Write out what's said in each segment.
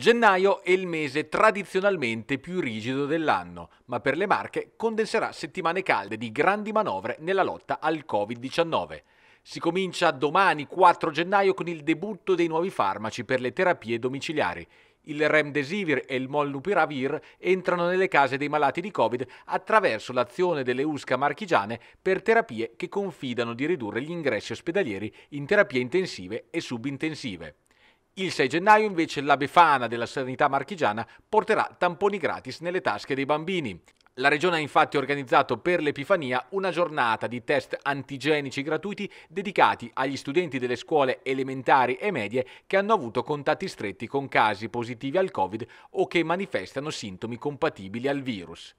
Gennaio è il mese tradizionalmente più rigido dell'anno, ma per le Marche condenserà settimane calde di grandi manovre nella lotta al Covid-19. Si comincia domani 4 gennaio con il debutto dei nuovi farmaci per le terapie domiciliari. Il Remdesivir e il Molnupiravir entrano nelle case dei malati di Covid attraverso l'azione delle USCA marchigiane per terapie che confidano di ridurre gli ingressi ospedalieri in terapie intensive e subintensive. Il 6 gennaio invece la Befana della Sanità Marchigiana porterà tamponi gratis nelle tasche dei bambini. La regione ha infatti organizzato per l'Epifania una giornata di test antigenici gratuiti dedicati agli studenti delle scuole elementari e medie che hanno avuto contatti stretti con casi positivi al Covid o che manifestano sintomi compatibili al virus.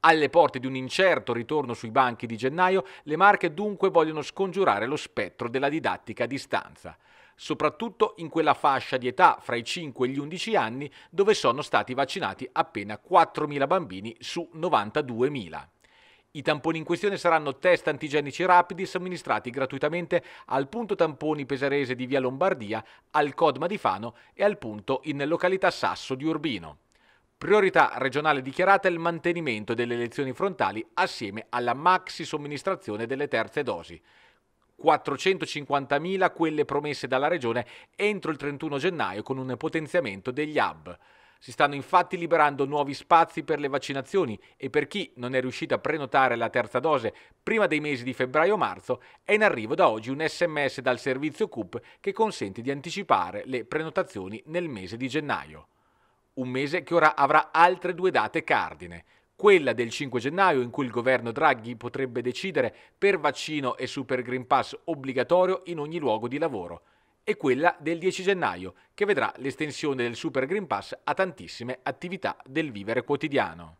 Alle porte di un incerto ritorno sui banchi di gennaio, le Marche dunque vogliono scongiurare lo spettro della didattica a distanza soprattutto in quella fascia di età fra i 5 e gli 11 anni dove sono stati vaccinati appena 4.000 bambini su 92.000. I tamponi in questione saranno test antigenici rapidi somministrati gratuitamente al punto tamponi pesarese di Via Lombardia, al Codma di Fano e al punto in località Sasso di Urbino. Priorità regionale dichiarata è il mantenimento delle elezioni frontali assieme alla maxi somministrazione delle terze dosi. 450.000 quelle promesse dalla Regione entro il 31 gennaio con un potenziamento degli hub. Si stanno infatti liberando nuovi spazi per le vaccinazioni e per chi non è riuscito a prenotare la terza dose prima dei mesi di febbraio-marzo è in arrivo da oggi un sms dal servizio CUP che consente di anticipare le prenotazioni nel mese di gennaio. Un mese che ora avrà altre due date cardine, quella del 5 gennaio in cui il governo Draghi potrebbe decidere per vaccino e Super Green Pass obbligatorio in ogni luogo di lavoro e quella del 10 gennaio che vedrà l'estensione del Super Green Pass a tantissime attività del vivere quotidiano.